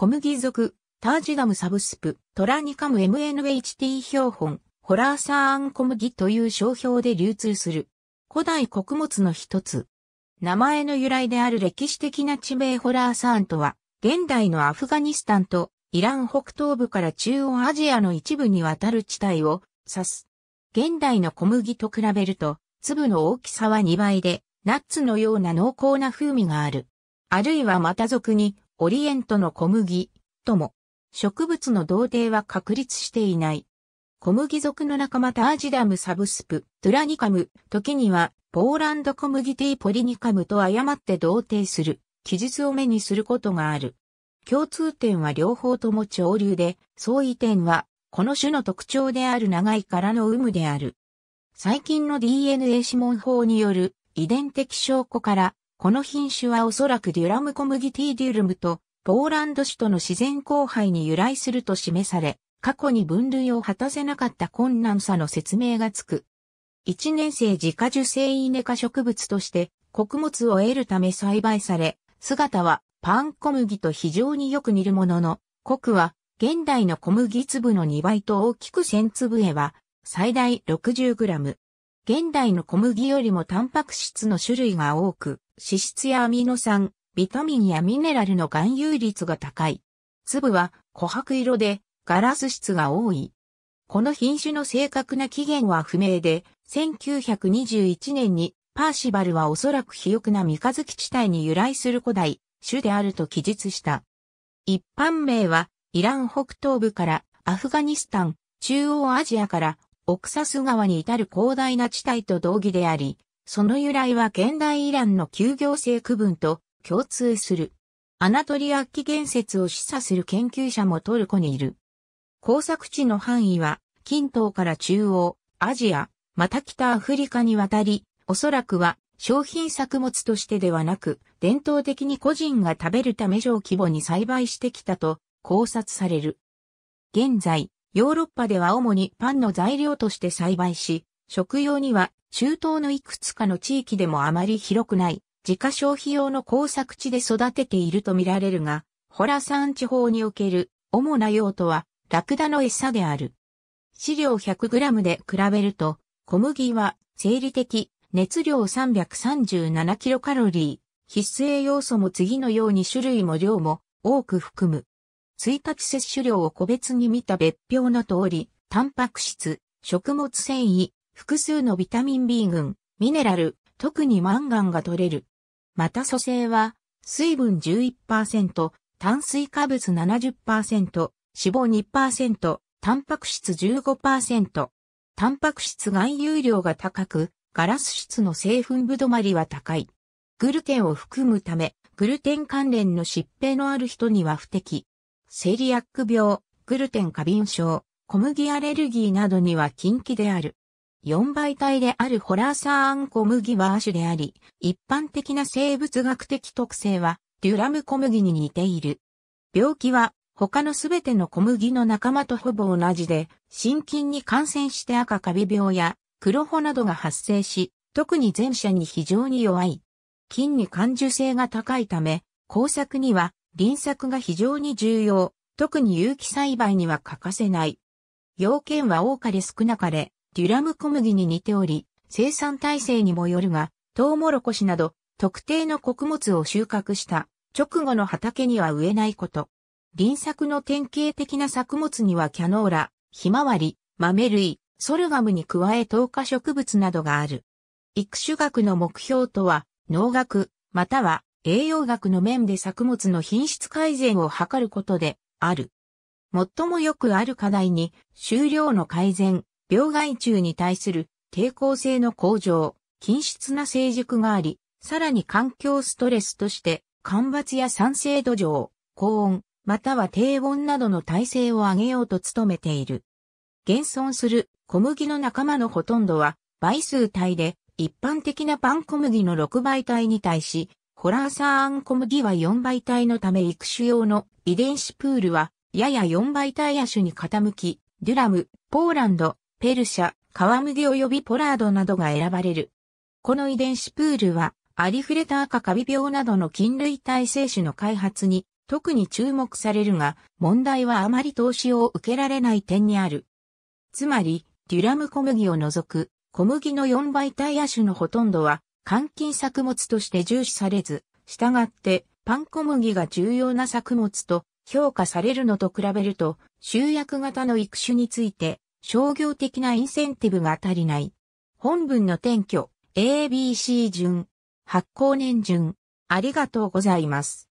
小麦族、タージダムサブスプ、トラニカム MNHT 標本、ホラーサーン小麦という商標で流通する。古代穀物の一つ。名前の由来である歴史的な地名ホラーサーンとは、現代のアフガニスタンとイラン北東部から中央アジアの一部にわたる地帯を指す。現代の小麦と比べると、粒の大きさは2倍で、ナッツのような濃厚な風味がある。あるいはまた俗に、オリエントの小麦、とも、植物の同定は確立していない。小麦属の仲間タージダムサブスプ、トゥラニカム、時には、ポーランド小麦ティーポリニカムと誤って同定する、記述を目にすることがある。共通点は両方とも潮流で、相違点は、この種の特徴である長い殻の有無である。最近の DNA 指紋法による遺伝的証拠からこの品種はおそらくデュラム小麦ティーデュルムと、ポーランド種との自然交配に由来すると示され、過去に分類を果たせなかった困難さの説明がつく。一年生自家受精イネ科植物として、穀物を得るため栽培され、姿はパン小麦と非常によく似るものの、穀は現代の小麦粒の2倍と大きく1000粒へは最大 60g。現代の小麦よりもタンパク質の種類が多く、脂質やアミノ酸、ビタミンやミネラルの含有率が高い。粒は琥珀色でガラス質が多い。この品種の正確な起源は不明で、1921年にパーシバルはおそらく肥沃な三日月地帯に由来する古代種であると記述した。一般名はイラン北東部からアフガニスタン、中央アジアからオクサス川に至る広大な地帯と同義であり、その由来は現代イランの休業制区分と共通する。アナトリア紀元説を示唆する研究者もトルコにいる。工作地の範囲は、近東から中央、アジア、また北アフリカに渡り、おそらくは商品作物としてではなく、伝統的に個人が食べるため上規模に栽培してきたと考察される。現在、ヨーロッパでは主にパンの材料として栽培し、食用には中東のいくつかの地域でもあまり広くない自家消費用の工作地で育てているとみられるが、ホラ山地方における主な用途はラクダの餌である。飼料 100g で比べると、小麦は生理的熱量 337kcal、必須栄養素も次のように種類も量も多く含む。1日摂取量を個別に見た別表の通り、タンパク質、食物繊維、複数のビタミン B 群、ミネラル、特にマンガンが取れる。また蘇生は、水分11%、炭水化物70%、脂肪2%、タンパク質15%。タンパク質含有量が高く、ガラス質の成分ぶ止まりは高い。グルテンを含むため、グルテン関連の疾病のある人には不適。セリアック病、グルテン過敏症、小麦アレルギーなどには禁忌である。4倍体であるホラーサーン小麦はシ種であり、一般的な生物学的特性はデュラム小麦に似ている。病気は他のすべての小麦の仲間とほぼ同じで、心筋に感染して赤カビ病や黒穂などが発生し、特に前者に非常に弱い。菌に感受性が高いため、工作には輪作が非常に重要、特に有機栽培には欠かせない。要件は多かれ少なかれ、デュラム小麦に似ており、生産体制にもよるが、トウモロコシなど特定の穀物を収穫した直後の畑には植えないこと。輪作の典型的な作物にはキャノーラ、ひまわり、豆類、ソルガムに加え透過植物などがある。育種学の目標とは、農学、または栄養学の面で作物の品質改善を図ることである。最もよくある課題に、収量の改善、病害虫に対する抵抗性の向上、均質な成熟があり、さらに環境ストレスとして、干ばつや酸性土壌、高温、または低温などの耐性を上げようと努めている。現存する小麦の仲間のほとんどは倍数体で、一般的なパン小麦の6倍体に対し、ホラーサーン小麦は4倍体のため育種用の遺伝子プールは、やや4倍体野種に傾き、デュラム、ポーランド、ペルシャ、ムギ及びポラードなどが選ばれる。この遺伝子プールは、ありふれた赤カビ病などの菌類耐性種の開発に特に注目されるが、問題はあまり投資を受けられない点にある。つまり、デュラム小麦を除く、小麦の4倍タイヤ種のほとんどは、換金作物として重視されず、従って、パン小麦が重要な作物と評価されるのと比べると、集約型の育種について、商業的なインセンティブが足りない。本文の転居、ABC 順、発行年順、ありがとうございます。